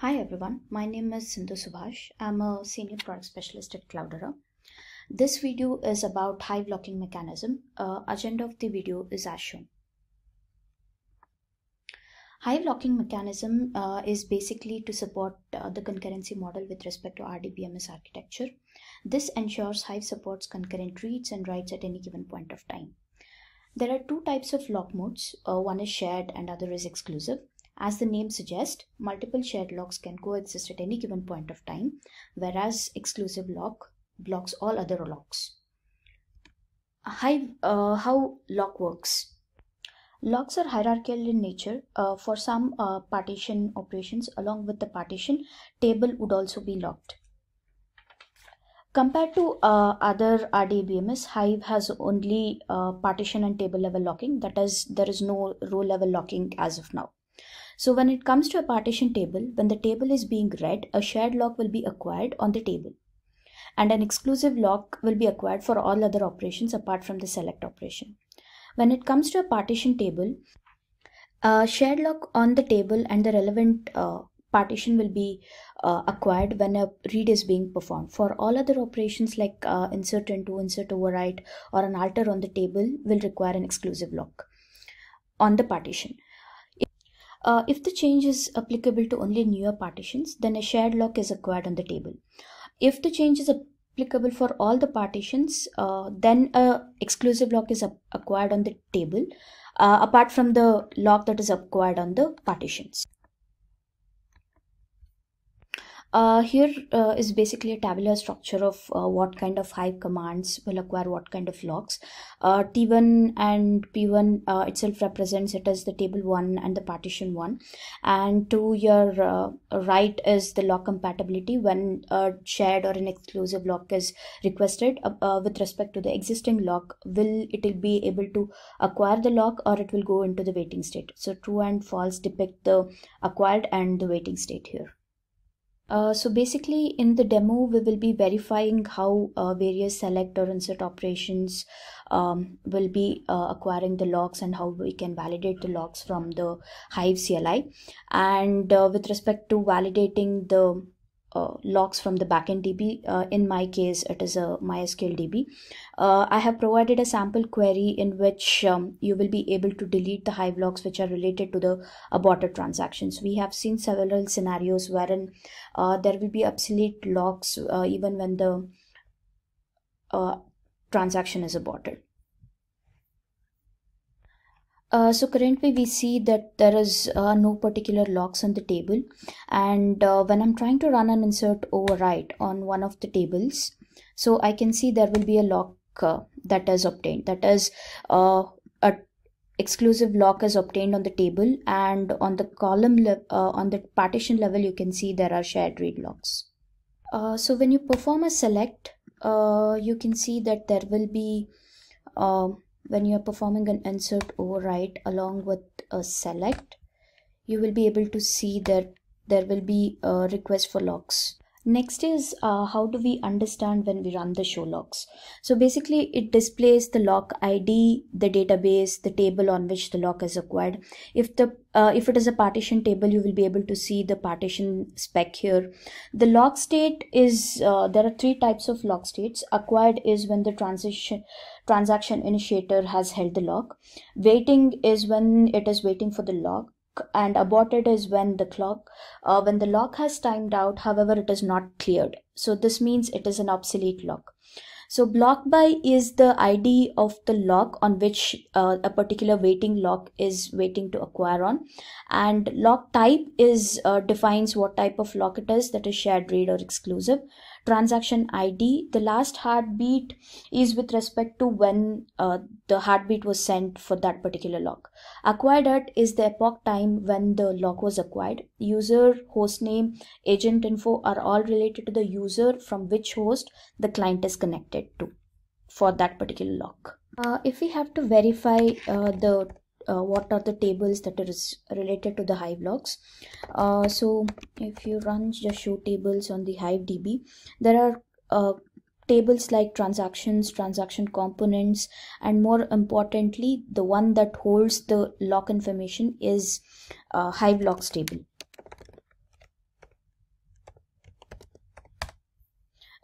Hi everyone, my name is Sindhu Subhash. I'm a senior product specialist at Cloudera. This video is about hive locking mechanism. Uh, agenda of the video is as shown. Hive locking mechanism uh, is basically to support uh, the concurrency model with respect to RDBMS architecture. This ensures Hive supports concurrent reads and writes at any given point of time. There are two types of lock modes. Uh, one is shared and other is exclusive. As the name suggests, multiple shared locks can coexist at any given point of time, whereas exclusive lock blocks all other locks. Hive uh, how lock works? Locks are hierarchical in nature. Uh, for some uh, partition operations, along with the partition, table would also be locked. Compared to uh, other RDBMS, Hive has only uh, partition and table level locking. That is, there is no row level locking as of now. So when it comes to a partition table, when the table is being read, a shared lock will be acquired on the table. And an exclusive lock will be acquired for all other operations apart from the select operation. When it comes to a partition table, a shared lock on the table and the relevant uh, partition will be uh, acquired when a read is being performed. For all other operations like uh, insert into, insert overwrite, or an alter on the table will require an exclusive lock on the partition. Uh, if the change is applicable to only newer partitions, then a shared lock is acquired on the table. If the change is applicable for all the partitions, uh, then a exclusive lock is acquired on the table, uh, apart from the lock that is acquired on the partitions uh, here uh, is basically a tabular structure of uh, what kind of hive commands will acquire what kind of locks. Uh, T1 and P1 uh, itself represents it as the table 1 and the partition 1. And to your uh, right is the lock compatibility when a shared or an exclusive lock is requested with respect to the existing lock. Will it will be able to acquire the lock or it will go into the waiting state. So true and false depict the acquired and the waiting state here. Uh, so basically in the demo we will be verifying how uh, various select or insert operations um, will be uh, acquiring the logs and how we can validate the logs from the hive CLI and uh, with respect to validating the uh, logs from the backend DB. Uh, in my case, it is a MySQL DB. Uh, I have provided a sample query in which um, you will be able to delete the Hive logs which are related to the aborted transactions. We have seen several scenarios wherein uh, there will be obsolete logs uh, even when the uh, transaction is aborted. Uh, so currently we see that there is uh, no particular locks on the table and uh, when I'm trying to run an insert overwrite on one of the tables so I can see there will be a lock uh, that is obtained that is uh, a exclusive lock is obtained on the table and on the column uh, on the partition level you can see there are shared read locks. Uh, so when you perform a select you can see that there will be when you are performing an insert overwrite along with a select you will be able to see that there will be a request for locks Next is uh, how do we understand when we run the show logs? So basically it displays the log ID, the database, the table on which the log is acquired. If the uh, if it is a partition table, you will be able to see the partition spec here. The log state is, uh, there are three types of log states. Acquired is when the transition transaction initiator has held the log. Waiting is when it is waiting for the log and aborted is when the clock uh, when the lock has timed out however it is not cleared so this means it is an obsolete lock so block by is the id of the lock on which uh, a particular waiting lock is waiting to acquire on and lock type is uh, defines what type of lock it is that is shared read or exclusive transaction ID. The last heartbeat is with respect to when uh, the heartbeat was sent for that particular lock. Acquired at is the epoch time when the lock was acquired. User, hostname, agent info are all related to the user from which host the client is connected to for that particular lock. Uh, if we have to verify uh, the uh, what are the tables that are related to the hive logs uh, so if you run just show tables on the hive db there are uh, tables like transactions transaction components and more importantly the one that holds the lock information is uh, hive logs table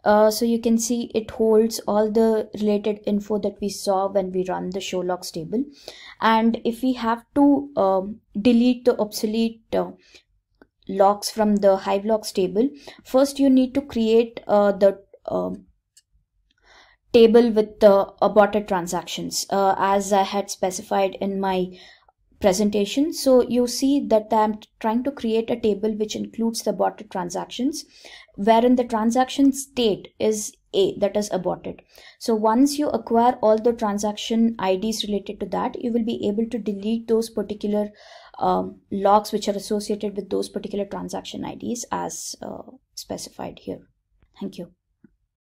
Uh, so you can see it holds all the related info that we saw when we run the show logs table. And if we have to um, delete the obsolete uh, logs from the Hive logs table, first you need to create uh, the um, table with the aborted transactions uh, as I had specified in my presentation. So you see that I'm trying to create a table which includes the aborted transactions, wherein the transaction state is A, that is aborted. So once you acquire all the transaction IDs related to that, you will be able to delete those particular um, logs which are associated with those particular transaction IDs as uh, specified here. Thank you.